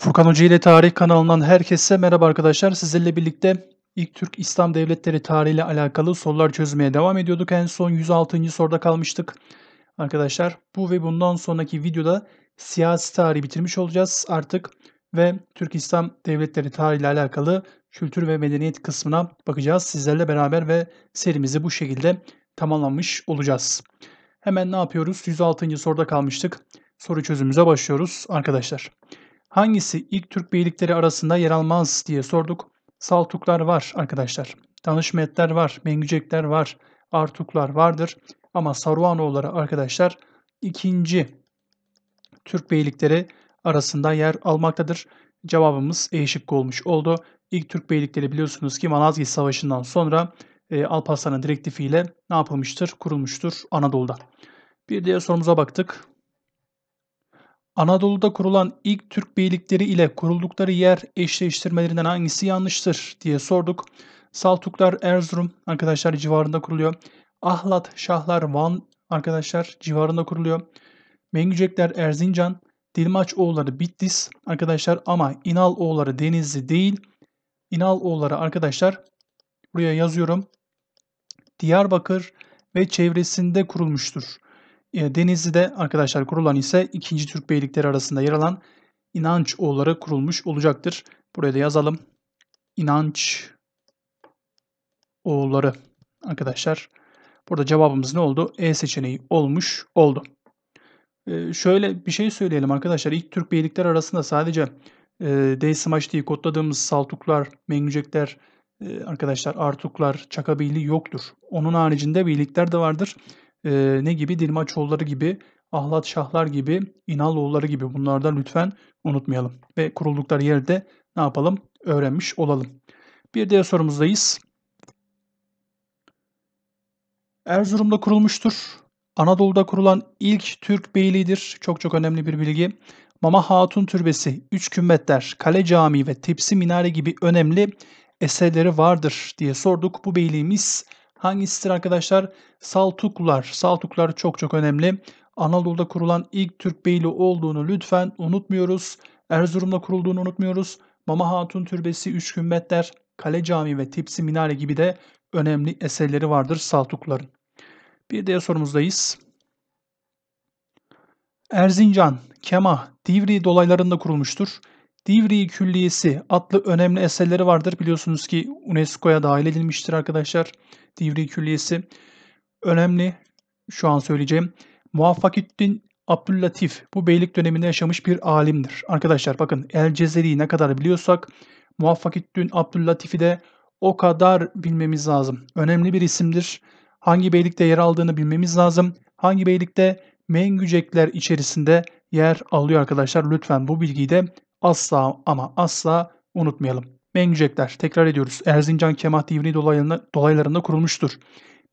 Furkan Hoca ile Tarih kanalından herkese merhaba arkadaşlar. Sizlerle birlikte ilk Türk İslam Devletleri tarihiyle alakalı sorular çözmeye devam ediyorduk. En son 106. soruda kalmıştık. Arkadaşlar bu ve bundan sonraki videoda siyasi tarihi bitirmiş olacağız artık. Ve Türk İslam Devletleri tarihiyle alakalı kültür ve medeniyet kısmına bakacağız. Sizlerle beraber ve serimizi bu şekilde tamamlamış olacağız. Hemen ne yapıyoruz? 106. soruda kalmıştık. Soru çözümümüze başlıyoruz arkadaşlar. Arkadaşlar. Hangisi ilk Türk beylikleri arasında yer almaz diye sorduk. Saltuklar var arkadaşlar. Danışmetler var, Mengücekler var, Artuklar vardır. Ama Saruhanoğulları arkadaşlar ikinci Türk beylikleri arasında yer almaktadır. Cevabımız E şıkkı olmuş oldu. İlk Türk beylikleri biliyorsunuz ki Malazgirt Savaşı'ndan sonra e, Alparslan'ın direktifiyle ne yapılmıştır? Kurulmuştur Anadolu'da. Bir diğer sorumuza baktık. Anadolu'da kurulan ilk Türk beylikleri ile kuruldukları yer eşleştirmelerinden hangisi yanlıştır diye sorduk. Saltuklar Erzurum arkadaşlar civarında kuruluyor. Ahlat, Şahlar, Van arkadaşlar civarında kuruluyor. Mengücekler Erzincan, Dilmaç oğulları Bitlis arkadaşlar ama İnal oğulları Denizli değil. İnal oğulları arkadaşlar buraya yazıyorum. Diyarbakır ve çevresinde kurulmuştur. E, Denizli'de arkadaşlar kurulan ise 2. Türk Beylikleri arasında yer alan İnançoğulları kurulmuş olacaktır. Buraya da yazalım. İnanç oğulları arkadaşlar. Burada cevabımız ne oldu? E seçeneği olmuş oldu. Ee, şöyle bir şey söyleyelim arkadaşlar. İlk Türk beylikler arasında sadece e, Deysimaç diye kodladığımız Saltuklar, Mengücekler, e, arkadaşlar Artuklar, Çakabeyli yoktur. Onun haricinde beylikler de vardır e, ne gibi Dilmaçoğulları gibi, Ahlat Şahlar gibi, İnaloğulları gibi bunlardan lütfen unutmayalım. Ve kuruldukları yerde ne yapalım? Öğrenmiş olalım. Bir diğer sorumuzdayız. Erzurum'da kurulmuştur. Anadolu'da kurulan ilk Türk beyliğidir. Çok çok önemli bir bilgi. Mama Hatun Türbesi, Üç Kümmetler, Kale Camii ve Tepsi Minare gibi önemli eserleri vardır diye sorduk. Bu beyliğimiz Hangisidir arkadaşlar? Saltuklular. Saltuklular çok çok önemli. Anadolu'da kurulan ilk Türk beyliği olduğunu lütfen unutmuyoruz. Erzurum'da kurulduğunu unutmuyoruz. Mama Hatun Türbesi, Üç Gümbetler, Kale Camii ve Tepsi Minare gibi de önemli eserleri vardır Saltukluların. Bir diğer sorumuzdayız. Erzincan, Kema, Divri dolaylarında kurulmuştur. Divri Külliyesi adlı önemli eserleri vardır. Biliyorsunuz ki UNESCO'ya dahil edilmiştir arkadaşlar. Divri Külliyesi önemli. Şu an söyleyeceğim. Muvaffaküddin Abdüllatif bu beylik döneminde yaşamış bir alimdir. Arkadaşlar bakın El Cezeri'yi ne kadar biliyorsak Muvaffaküddin Abdüllatif'i de o kadar bilmemiz lazım. Önemli bir isimdir. Hangi beylikte yer aldığını bilmemiz lazım. Hangi beylikte Mengücekler içerisinde yer alıyor arkadaşlar. Lütfen bu bilgiyi de asla ama asla unutmayalım. Mengücekler tekrar ediyoruz. Erzincan Kemah Divri dolaylarında, dolaylarında kurulmuştur.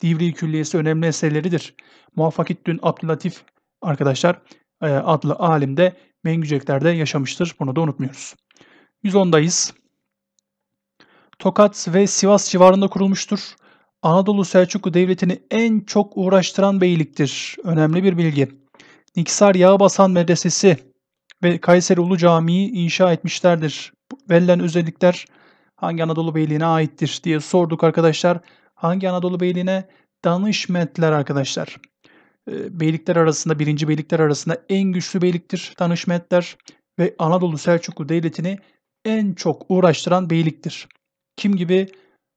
Divri Külliyesi önemli eserleridir. Muvaffakiddin Abdülatif arkadaşlar e, adlı alim de Mengücekler'de yaşamıştır. Bunu da unutmuyoruz. 110'dayız. Tokat ve Sivas civarında kurulmuştur. Anadolu Selçuklu Devleti'ni en çok uğraştıran beyliktir. Önemli bir bilgi. Niksar Yağbasan Medresesi ve Kayseri Ulu Camii inşa etmişlerdir. Verilen özellikler hangi Anadolu Beyliğine aittir diye sorduk arkadaşlar. Hangi Anadolu Beyliğine? Danışmetler arkadaşlar. Ee, beylikler arasında, birinci beylikler arasında en güçlü beyliktir Danışmetler ve Anadolu Selçuklu Devleti'ni en çok uğraştıran beyliktir. Kim gibi?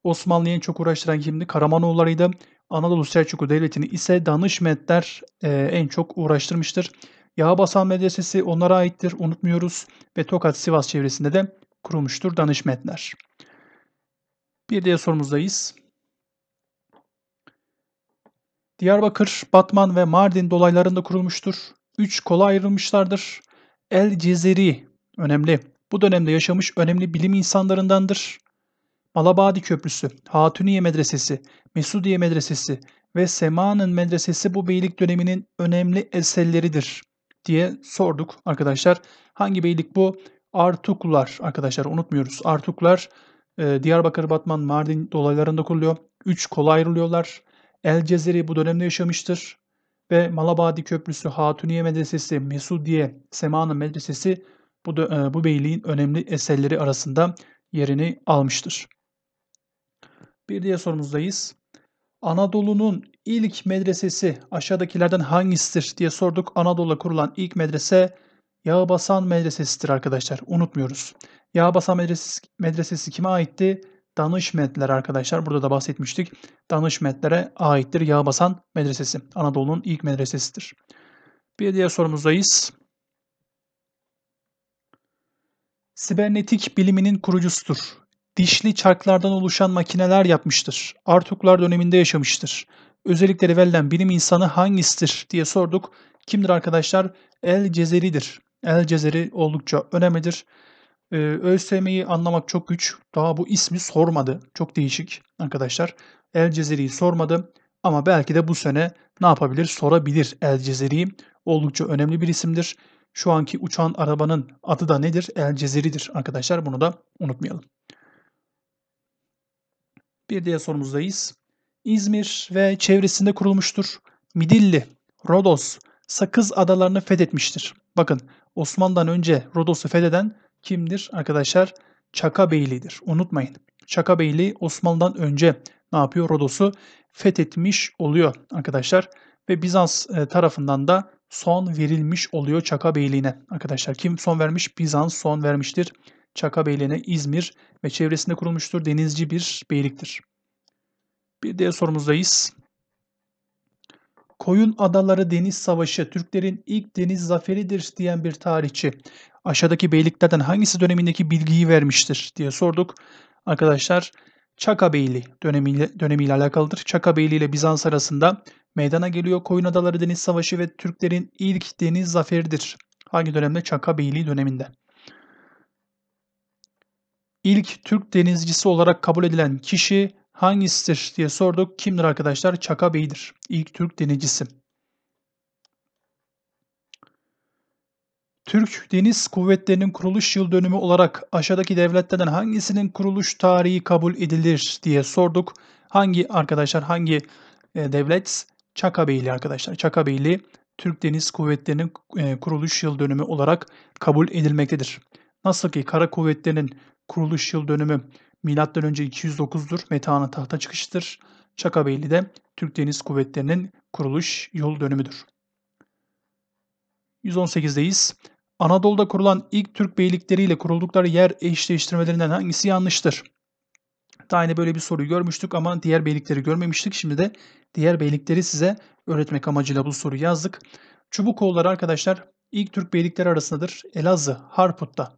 Osmanlı'yı en çok uğraştıran kimdi? Karamanoğullarıydı. Anadolu Selçuklu Devleti'ni ise Danışmetler e, en çok uğraştırmıştır. Yağbasan Medresesi onlara aittir, unutmuyoruz ve Tokat Sivas çevresinde de kurulmuştur danışmetler. Bir diğer sorumuzdayız. Diyarbakır, Batman ve Mardin dolaylarında kurulmuştur. Üç kola ayrılmışlardır. El Cezeri önemli. Bu dönemde yaşamış önemli bilim insanlarındandır. Malabadi Köprüsü, Hatuniye Medresesi, Mesudiye Medresesi ve Sema'nın Medresesi bu beylik döneminin önemli eserleridir diye sorduk arkadaşlar. Hangi beylik bu? Artuklular arkadaşlar unutmuyoruz. Artuklar e, Diyarbakır, Batman, Mardin dolaylarında kuruluyor. üç kola ayrılıyorlar. El Cezeri bu dönemde yaşamıştır. Ve Malabadi Köprüsü, Hatuniye Medresesi, Mesudiye, Semanı Medresesi bu, da, e, bu beyliğin önemli eserleri arasında yerini almıştır. Bir diğer sorumuzdayız. Anadolu'nun ilk medresesi aşağıdakilerden hangisidir diye sorduk. Anadolu'da kurulan ilk medrese Yağbasan Medresesi'dir arkadaşlar. Unutmuyoruz. Yağbasan Medresesi, medresesi kime aitti? Danışmetler arkadaşlar. Burada da bahsetmiştik. Danışmetlere aittir Yağbasan Medresesi. Anadolu'nun ilk medresesidir. Bir diğer sorumuzdayız. Sibernetik biliminin kurucusudur. Dişli çarklardan oluşan makineler yapmıştır. Artuklar döneminde yaşamıştır özellikleri verilen bilim insanı hangisidir diye sorduk. Kimdir arkadaşlar? El Cezeri'dir. El Cezeri oldukça önemlidir. Ee, ÖSYM'yi anlamak çok güç. Daha bu ismi sormadı. Çok değişik arkadaşlar. El Cezeri'yi sormadı. Ama belki de bu sene ne yapabilir? Sorabilir El Cezeri'yi. Oldukça önemli bir isimdir. Şu anki uçan arabanın adı da nedir? El Cezeri'dir arkadaşlar. Bunu da unutmayalım. Bir diğer sorumuzdayız. İzmir ve çevresinde kurulmuştur. Midilli, Rodos, Sakız adalarını fethetmiştir. Bakın Osmanlıdan önce Rodos'u fetheden kimdir arkadaşlar? Çaka Beyliği'dir. Unutmayın. Çaka Beyliği Osmanlı'dan önce ne yapıyor? Rodos'u fethetmiş oluyor arkadaşlar. Ve Bizans e, tarafından da son verilmiş oluyor Çaka Beyliği'ne. Arkadaşlar kim son vermiş? Bizans son vermiştir. Çaka Beyliği'ne İzmir ve çevresinde kurulmuştur. Denizci bir beyliktir. Bir diğer sorumuzdayız. Koyun Adaları Deniz Savaşı Türklerin ilk deniz zaferidir diyen bir tarihçi aşağıdaki beyliklerden hangisi dönemindeki bilgiyi vermiştir diye sorduk. Arkadaşlar Çaka Beyliği dönemiyle, dönemiyle alakalıdır. Çaka Beyliği ile Bizans arasında meydana geliyor Koyun Adaları Deniz Savaşı ve Türklerin ilk deniz zaferidir. Hangi dönemde? Çaka Beyliği döneminde. İlk Türk denizcisi olarak kabul edilen kişi hangisidir diye sorduk. Kimdir arkadaşlar? Çaka Bey'dir. İlk Türk denizcisi. Türk Deniz Kuvvetleri'nin kuruluş yıl dönümü olarak aşağıdaki devletlerden hangisinin kuruluş tarihi kabul edilir diye sorduk. Hangi arkadaşlar hangi e, devlet? Beyli arkadaşlar. Çaka Beyli Türk Deniz Kuvvetleri'nin e, kuruluş yıl dönümü olarak kabul edilmektedir. Nasıl ki Kara Kuvvetleri'nin kuruluş yıl dönümü Milattan önce 209'dur. Meta'nın tahta çıkışıdır. Çakabeyli de Türk Deniz Kuvvetleri'nin kuruluş yol dönümüdür. 118'deyiz. Anadolu'da kurulan ilk Türk beylikleriyle kuruldukları yer eşleştirmelerinden hangisi yanlıştır? Daha yine böyle bir soruyu görmüştük ama diğer beylikleri görmemiştik. Şimdi de diğer beylikleri size öğretmek amacıyla bu soruyu yazdık. Çubukoğulları arkadaşlar ilk Türk beylikleri arasındadır. Elazığ, Harput'ta.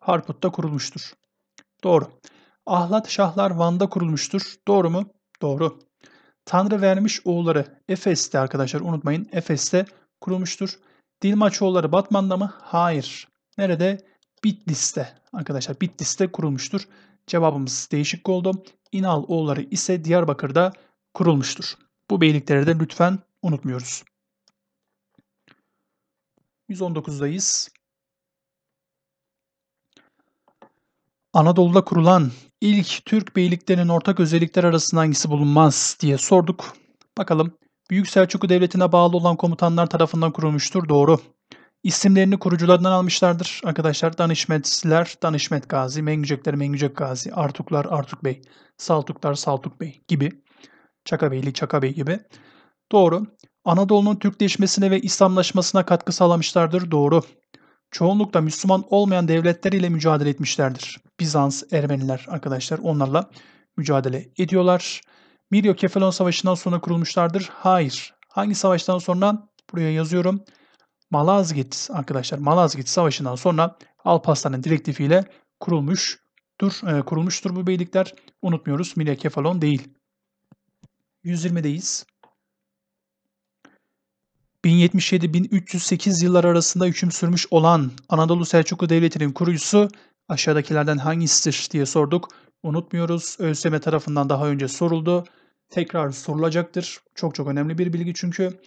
Harput'ta kurulmuştur. Doğru. Ahlat Şahlar Van'da kurulmuştur. Doğru mu? Doğru. Tanrı vermiş oğulları Efes'te arkadaşlar unutmayın. Efes'te kurulmuştur. Dilmaç oğulları Batman'da mı? Hayır. Nerede? Bitlis'te. Arkadaşlar Bitlis'te kurulmuştur. Cevabımız değişik oldu. İnal oğulları ise Diyarbakır'da kurulmuştur. Bu beylikleri de lütfen unutmuyoruz. 119'dayız. Anadolu'da kurulan ilk Türk beyliklerinin ortak özellikler arasında hangisi bulunmaz diye sorduk. Bakalım. Büyük Selçuklu Devleti'ne bağlı olan komutanlar tarafından kurulmuştur. Doğru. İsimlerini kurucularından almışlardır. Arkadaşlar Danışmetliler, Danışmet Gazi, Mengücekler, Mengücek Gazi, Artuklar, Artuk Bey, Saltuklar, Saltuk Bey gibi. Çaka Beyli, Çaka Bey gibi. Doğru. Anadolu'nun Türkleşmesine ve İslamlaşmasına katkı sağlamışlardır. Doğru çoğunlukla Müslüman olmayan devletler ile mücadele etmişlerdir. Bizans, Ermeniler arkadaşlar onlarla mücadele ediyorlar. Miryo Kefalon Savaşı'ndan sonra kurulmuşlardır. Hayır. Hangi savaştan sonra? Buraya yazıyorum. Malazgirt arkadaşlar Malazgirt Savaşı'ndan sonra Alparslan'ın direktifiyle kurulmuştur. E, kurulmuştur bu beylikler. Unutmuyoruz Mirya Kefalon değil. 120'deyiz. 1077-1308 yıllar arasında hüküm sürmüş olan Anadolu Selçuklu Devleti'nin kurucusu aşağıdakilerden hangisidir diye sorduk. Unutmuyoruz ÖSYM tarafından daha önce soruldu. Tekrar sorulacaktır. Çok çok önemli bir bilgi çünkü.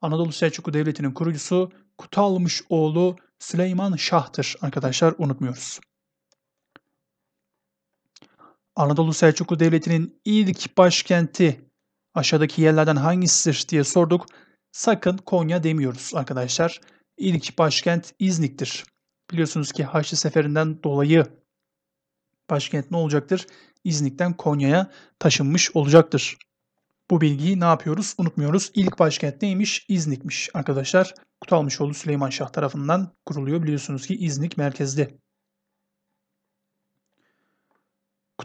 Anadolu Selçuklu Devleti'nin kurucusu Kutalmış oğlu Süleyman Şah'tır arkadaşlar unutmuyoruz. Anadolu Selçuklu Devleti'nin ilk başkenti aşağıdaki yerlerden hangisidir diye sorduk sakın Konya demiyoruz arkadaşlar. İlk başkent İznik'tir. Biliyorsunuz ki Haçlı Seferi'nden dolayı başkent ne olacaktır? İznik'ten Konya'ya taşınmış olacaktır. Bu bilgiyi ne yapıyoruz? Unutmuyoruz. İlk başkent neymiş? İznik'miş arkadaşlar. Kutalmışoğlu Süleyman Şah tarafından kuruluyor. Biliyorsunuz ki İznik merkezli.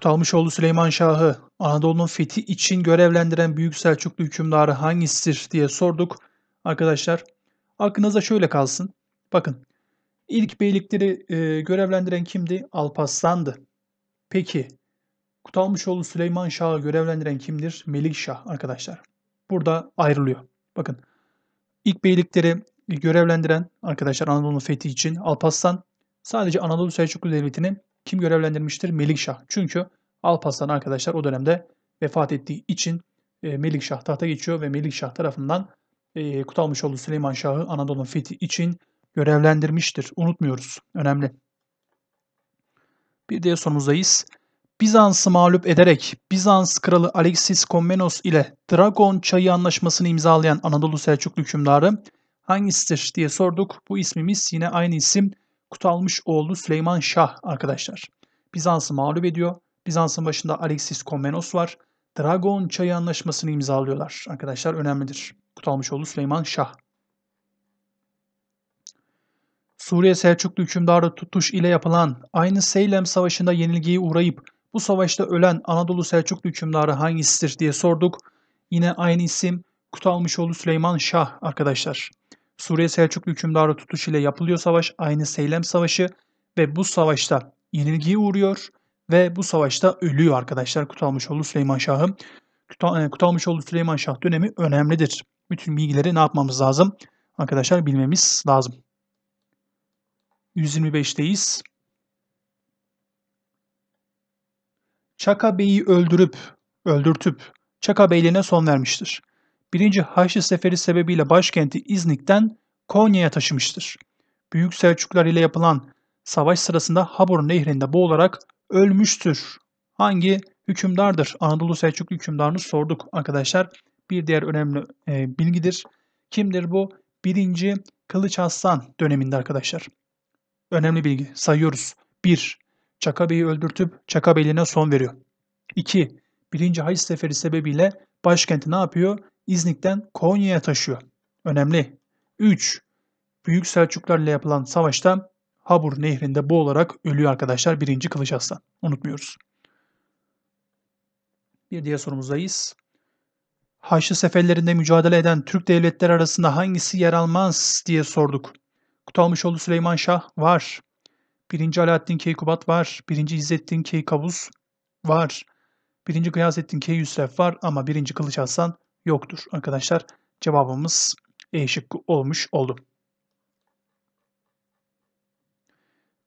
Talmışoğlu Süleyman Şah'ı Anadolu'nun fethi için görevlendiren Büyük Selçuklu hükümdarı hangisidir diye sorduk. Arkadaşlar aklınıza şöyle kalsın. Bakın ilk beylikleri e, görevlendiren kimdi? Alparslan'dı. Peki Talmışoğlu Süleyman Şah'ı görevlendiren kimdir? Melikşah arkadaşlar. Burada ayrılıyor. Bakın ilk beylikleri görevlendiren arkadaşlar Anadolu'nun fethi için Alparslan sadece Anadolu Selçuklu Devleti'ni kim görevlendirmiştir? Melikşah. Çünkü Alparslan arkadaşlar o dönemde vefat ettiği için e, Melikşah tahta geçiyor ve Melikşah tarafından e, kutalmış olduğu Süleyman Şah'ı Anadolu'nun fethi için görevlendirmiştir. Unutmuyoruz. Önemli. Bir diğer sorumuzdayız. Bizans'ı mağlup ederek Bizans kralı Alexis Komnenos ile Dragon Çayı Anlaşması'nı imzalayan Anadolu Selçuklu hükümdarı hangisidir diye sorduk. Bu ismimiz yine aynı isim kutalmış Kutalmışoğlu Süleyman Şah arkadaşlar. Bizans'ı mağlup ediyor Bizans'ın başında Alexis Komnenos var. Dragon Çayı Anlaşması'nı imzalıyorlar. Arkadaşlar önemlidir. Kutalmış Kutalmışoğlu Süleyman Şah. Suriye Selçuklu hükümdarı Tutuş ile yapılan aynı Seylem Savaşı'nda yenilgiye uğrayıp bu savaşta ölen Anadolu Selçuklu hükümdarı hangisidir diye sorduk. Yine aynı isim Kutalmış Kutalmışoğlu Süleyman Şah arkadaşlar. Suriye Selçuklu hükümdarı Tutuş ile yapılıyor savaş aynı Seylem Savaşı ve bu savaşta yenilgiye uğruyor ve bu savaşta ölüyor arkadaşlar Kutalmışoğlu Süleyman Şah'ı. Kutal, e, Kutalmışoğlu Süleyman Şah dönemi önemlidir. Bütün bilgileri ne yapmamız lazım? Arkadaşlar bilmemiz lazım. 125'teyiz. Çaka Bey'i öldürüp, öldürtüp Çaka Beyliğine son vermiştir. 1. Haçlı Seferi sebebiyle başkenti İznik'ten Konya'ya taşımıştır. Büyük Selçuklar ile yapılan savaş sırasında Habur Nehri'nde boğularak ölmüştür. Hangi hükümdardır? Anadolu Selçuklu hükümdarını sorduk arkadaşlar. Bir diğer önemli e, bilgidir. Kimdir bu? Birinci Kılıç Aslan döneminde arkadaşlar. Önemli bilgi sayıyoruz. 1. Çaka Bey'i öldürtüp Çaka Beyliğine son veriyor. 2. Birinci Haç Seferi sebebiyle başkenti ne yapıyor? İznik'ten Konya'ya taşıyor. Önemli. 3. Büyük Selçuklarla yapılan savaşta Habur nehrinde boğularak ölüyor arkadaşlar birinci Kılıç Aslan. Unutmuyoruz. Bir diğer sorumuzdayız. Haçlı seferlerinde mücadele eden Türk devletleri arasında hangisi yer almaz diye sorduk. Kutalmışoğlu Süleyman Şah var. Birinci Alaaddin Keykubat var. Birinci İzzettin Keykavus var. Birinci Gıyasettin Keyyusref var ama birinci Kılıç Aslan yoktur. Arkadaşlar cevabımız E şıkkı olmuş oldu.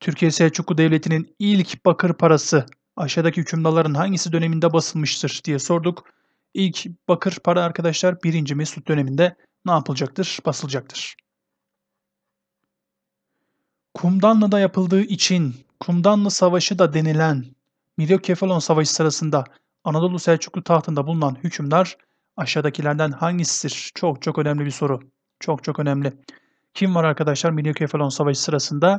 Türkiye Selçuklu Devleti'nin ilk bakır parası aşağıdaki hükümdarların hangisi döneminde basılmıştır diye sorduk. İlk bakır para arkadaşlar 1. Mesut döneminde ne yapılacaktır? Basılacaktır. Kumdanlı'da yapıldığı için Kumdanlı Savaşı da denilen Midyokefalon Savaşı sırasında Anadolu Selçuklu tahtında bulunan hükümdar aşağıdakilerden hangisidir? Çok çok önemli bir soru. Çok çok önemli. Kim var arkadaşlar Midyokefalon Savaşı sırasında?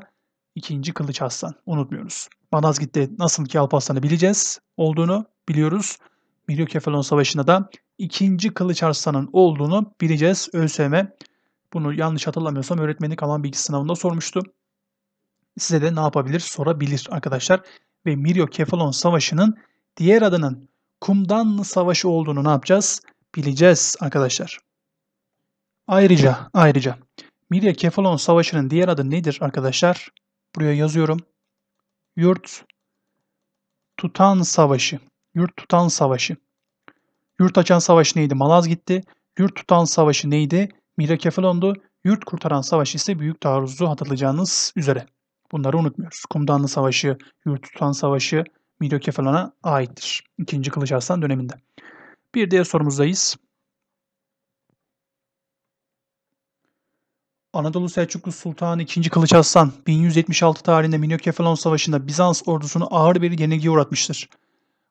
2. Kılıç Aslan. Unutmuyoruz. Madazgit'te nasıl ki Alp Aslan'ı bileceğiz olduğunu biliyoruz. Milyokefalon Savaşı'nda da ikinci Kılıç aslanın olduğunu bileceğiz. ÖSYM bunu yanlış hatırlamıyorsam öğretmenlik alan bilgi sınavında sormuştu. Size de ne yapabilir sorabilir arkadaşlar. Ve Milyokefalon Savaşı'nın diğer adının Kumdanlı Savaşı olduğunu ne yapacağız? Bileceğiz arkadaşlar. Ayrıca, ayrıca kefalon Savaşı'nın diğer adı nedir arkadaşlar? Buraya yazıyorum. Yurt tutan savaşı. Yurt tutan savaşı. Yurt açan savaşı neydi? Malaz gitti. Yurt tutan savaşı neydi? Mirakefalon'du. Yurt kurtaran savaşı ise büyük taarruzu hatırlayacağınız üzere. Bunları unutmuyoruz. Kumdanlı Savaşı, Yurt Tutan Savaşı Midyokefalon'a aittir. İkinci Kılıç Arslan döneminde. Bir diğer sorumuzdayız. Anadolu Selçuklu Sultanı 2. Kılıç Aslan 1176 tarihinde Minyokefalon Savaşı'nda Bizans ordusunu ağır bir yenilgiye uğratmıştır.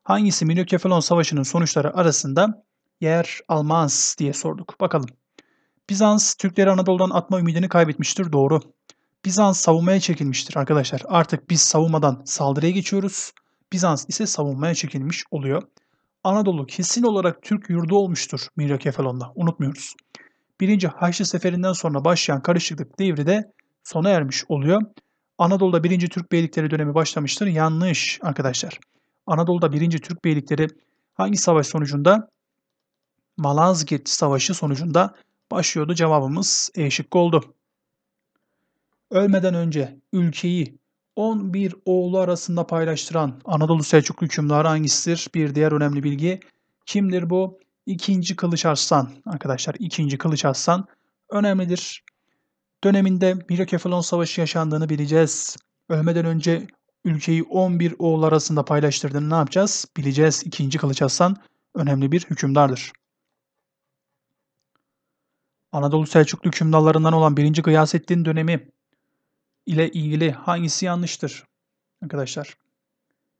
Hangisi Minyokefalon Savaşı'nın sonuçları arasında yer almaz diye sorduk. Bakalım. Bizans Türkleri Anadolu'dan atma ümidini kaybetmiştir. Doğru. Bizans savunmaya çekilmiştir arkadaşlar. Artık biz savunmadan saldırıya geçiyoruz. Bizans ise savunmaya çekilmiş oluyor. Anadolu kesin olarak Türk yurdu olmuştur Miryakefalon'da. Unutmuyoruz. 1. Haçlı Seferinden sonra başlayan karışıklık devri de sona ermiş oluyor. Anadolu'da 1. Türk Beylikleri dönemi başlamıştır. Yanlış arkadaşlar. Anadolu'da 1. Türk Beylikleri hangi savaş sonucunda? Malazgirt Savaşı sonucunda başlıyordu. Cevabımız E şıkkı oldu. Ölmeden önce ülkeyi 11 oğlu arasında paylaştıran Anadolu Selçuklu hükümdarı hangisidir? Bir diğer önemli bilgi. Kimdir bu? İkinci Kılıç Arslan arkadaşlar ikinci Kılıç Arslan önemlidir. Döneminde Mirakefalon Savaşı yaşandığını bileceğiz. Ölmeden önce ülkeyi 11 oğul arasında paylaştırdığını ne yapacağız? Bileceğiz. İkinci Kılıç Hasan önemli bir hükümdardır. Anadolu Selçuklu hükümdarlarından olan 1. Gıyasettin dönemi ile ilgili hangisi yanlıştır? Arkadaşlar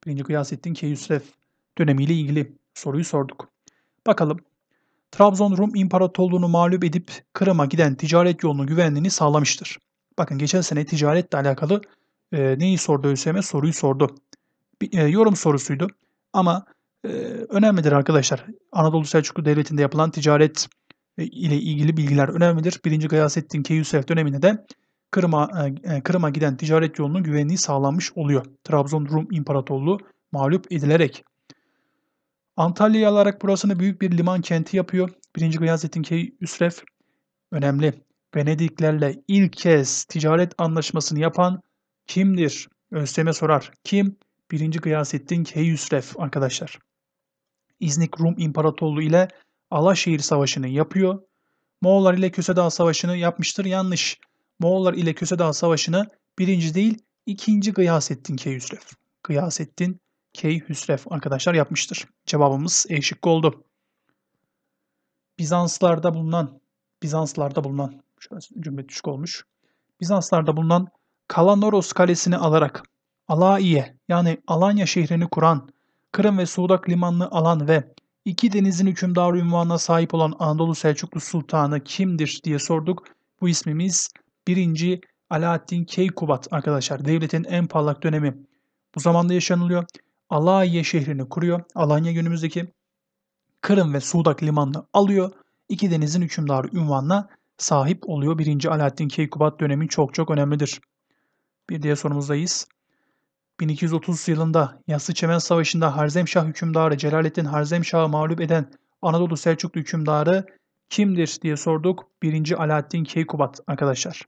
1. Gıyasettin Keyhüsrev dönemi ile ilgili soruyu sorduk. Bakalım. Trabzon Rum İmparatorluğunu mağlup edip Kırım'a giden ticaret yolunun güvenliğini sağlamıştır. Bakın geçen sene ticaretle alakalı e, neyi sordu ÖSYM? Soruyu sordu. Bir, e, yorum sorusuydu. Ama e, önemlidir arkadaşlar. Anadolu Selçuklu Devleti'nde yapılan ticaret e, ile ilgili bilgiler önemlidir. 1. Gıyasettin Keyhüseyev döneminde de Kırım'a e, e, Kırım'a giden ticaret yolunun güvenliği sağlanmış oluyor. Trabzon Rum İmparatorluğu mağlup edilerek. Antalya'yı alarak burasını büyük bir liman kenti yapıyor. 1. Gıyazettin Key Üsref önemli. Venediklerle ilk kez ticaret anlaşmasını yapan kimdir? Özlem'e sorar. Kim? 1. Gıyasettin Key Üsref arkadaşlar. İznik Rum İmparatorluğu ile Alaşehir Savaşı'nı yapıyor. Moğollar ile Köse Kösedağ Savaşı'nı yapmıştır. Yanlış. Moğollar ile Köse Kösedağ Savaşı'nı birinci değil ikinci Gıyasettin Keyüsref. Gıyasettin Key Hüsrev arkadaşlar yapmıştır. Cevabımız E şıkkı oldu. Bizanslarda bulunan Bizanslarda bulunan şurası cümle düşük olmuş. Bizanslarda bulunan Kalanoros kalesini alarak Alaiye yani Alanya şehrini kuran, Kırım ve Sudak limanını alan ve iki denizin hükümdarı unvanına sahip olan Anadolu Selçuklu Sultanı kimdir diye sorduk. Bu ismimiz 1. Alaaddin Keykubat arkadaşlar. Devletin en parlak dönemi bu zamanda yaşanılıyor. Alanya şehrini kuruyor. Alanya günümüzdeki Kırım ve Sudak limanını alıyor. İki denizin hükümdarı ünvanına sahip oluyor. Birinci Alaaddin Keykubat dönemi çok çok önemlidir. Bir diğer sorumuzdayız. 1230 yılında Yassı Çemen Savaşı'nda Harzemşah hükümdarı Celaleddin Harzemşah'ı mağlup eden Anadolu Selçuklu hükümdarı kimdir diye sorduk. Birinci Alaaddin Keykubat arkadaşlar.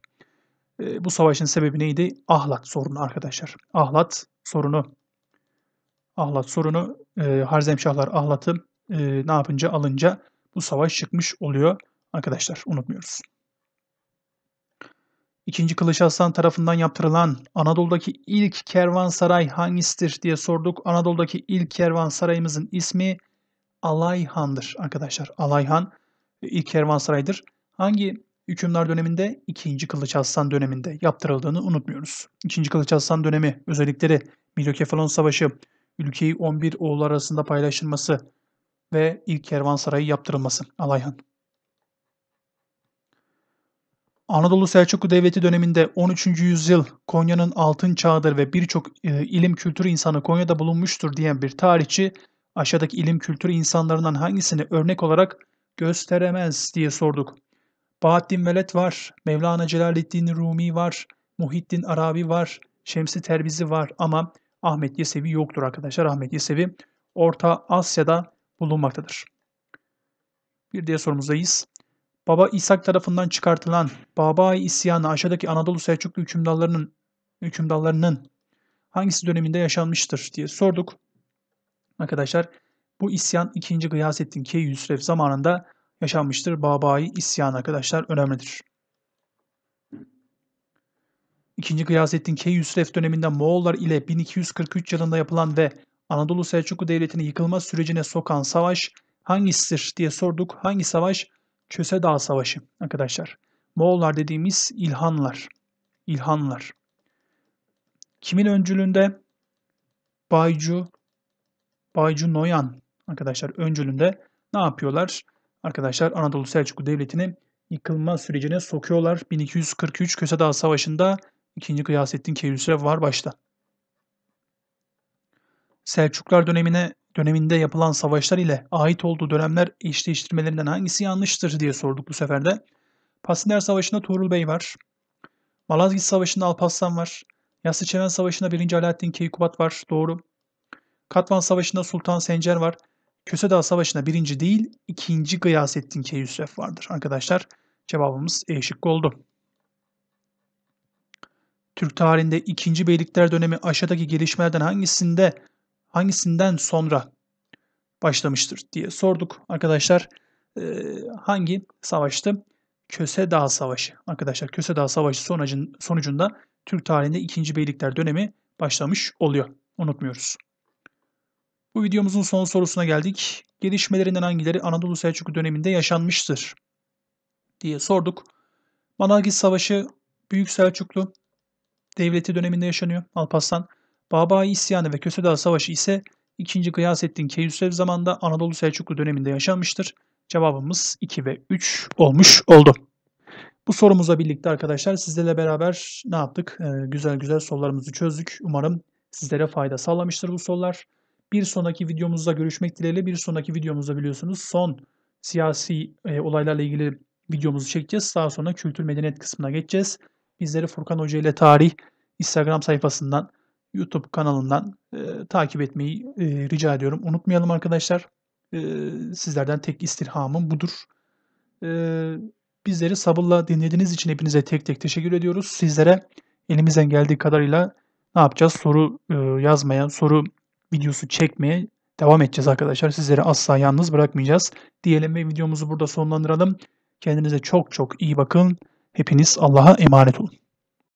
Ee, bu savaşın sebebi neydi? Ahlat sorunu arkadaşlar. Ahlat sorunu ahlat sorunu e, Harzemşahlar ahlatı e, ne yapınca alınca bu savaş çıkmış oluyor arkadaşlar unutmuyoruz. İkinci Kılıç Aslan tarafından yaptırılan Anadolu'daki ilk kervansaray hangisidir diye sorduk. Anadolu'daki ilk kervansarayımızın ismi Alayhan'dır arkadaşlar. Alayhan e, ilk kervansaraydır. Hangi hükümler döneminde? İkinci Kılıç Aslan döneminde yaptırıldığını unutmuyoruz. İkinci Kılıç Aslan dönemi özellikleri Milokefalon Savaşı, ülkeyi 11 oğul arasında paylaşılması ve ilk kervansarayı yaptırılması Alayhan. Anadolu Selçuklu Devleti döneminde 13. yüzyıl Konya'nın altın çağıdır ve birçok e, ilim kültür insanı Konya'da bulunmuştur diyen bir tarihçi aşağıdaki ilim kültür insanlarından hangisini örnek olarak gösteremez diye sorduk. Bahattin Velet var, Mevlana Celaleddin Rumi var, Muhittin Arabi var, Şemsi Terbizi var ama Ahmet Yesevi yoktur arkadaşlar. Ahmet Yesevi Orta Asya'da bulunmaktadır. Bir diğer sorumuzdayız. Baba İshak tarafından çıkartılan Baba isyanı aşağıdaki Anadolu Selçuklu hükümdarlarının hükümdarlarının hangisi döneminde yaşanmıştır diye sorduk. Arkadaşlar bu isyan 2. Gıyasettin Keyyusref zamanında yaşanmıştır. Babai isyan arkadaşlar önemlidir. 2. Gıyasettin Keyhüsrev döneminde Moğollar ile 1243 yılında yapılan ve Anadolu Selçuklu Devleti'ni yıkılma sürecine sokan savaş hangisidir diye sorduk. Hangi savaş? Köse Dağ Savaşı arkadaşlar. Moğollar dediğimiz İlhanlar. İlhanlar. Kimin öncülüğünde? Baycu, Baycu Noyan arkadaşlar öncülüğünde ne yapıyorlar? Arkadaşlar Anadolu Selçuklu Devleti'ni yıkılma sürecine sokuyorlar. 1243 Köse Dağı Savaşı'nda İkinci Gıyasettin Keyhüsrev var başta. Selçuklar dönemine döneminde yapılan savaşlar ile ait olduğu dönemler eşleştirmelerinden hangisi yanlıştır diye sorduk bu sefer de. Pasinler Savaşı'nda Tuğrul Bey var. Malazgirt Savaşı'nda Alparslan var. Yassı Çemen Savaşı'nda 1. Alaaddin Keykubat var. Doğru. Katvan Savaşı'nda Sultan Sencer var. Köse Kösedağ Savaşı'nda 1. değil 2. Gıyasettin Keyhüsrev vardır. Arkadaşlar cevabımız E şıkkı oldu. Türk tarihinde 2. Beylikler dönemi aşağıdaki gelişmelerden hangisinde hangisinden sonra başlamıştır diye sorduk arkadaşlar. Ee, hangi savaştı? Köse Dağı Savaşı. Arkadaşlar Köse Dağı Savaşı sonucun, sonucunda Türk tarihinde 2. Beylikler dönemi başlamış oluyor. Unutmuyoruz. Bu videomuzun son sorusuna geldik. Gelişmelerinden hangileri Anadolu Selçuklu döneminde yaşanmıştır diye sorduk. Manavgat Savaşı Büyük Selçuklu, devleti döneminde yaşanıyor Alparslan. Babai isyanı ve Kösedağ Savaşı ise 2. Gıyasettin Keyhüsrev zamanında Anadolu Selçuklu döneminde yaşanmıştır. Cevabımız 2 ve 3 olmuş oldu. Bu sorumuza birlikte arkadaşlar sizlerle beraber ne yaptık? Ee, güzel güzel sorularımızı çözdük. Umarım sizlere fayda sağlamıştır bu sorular. Bir sonraki videomuzda görüşmek dileğiyle. Bir sonraki videomuzda biliyorsunuz son siyasi e, olaylarla ilgili videomuzu çekeceğiz. Daha sonra kültür medeniyet kısmına geçeceğiz. Bizleri Furkan Hoca ile Tarih Instagram sayfasından, YouTube kanalından e, takip etmeyi e, rica ediyorum. Unutmayalım arkadaşlar. E, sizlerden tek istirhamım budur. E, bizleri sabırla dinlediğiniz için hepinize tek tek teşekkür ediyoruz. Sizlere elimizden geldiği kadarıyla ne yapacağız? Soru e, yazmaya, soru videosu çekmeye devam edeceğiz arkadaşlar. Sizleri asla yalnız bırakmayacağız. Diyelim ve videomuzu burada sonlandıralım. Kendinize çok çok iyi bakın. Hepiniz Allah'a emanet olun.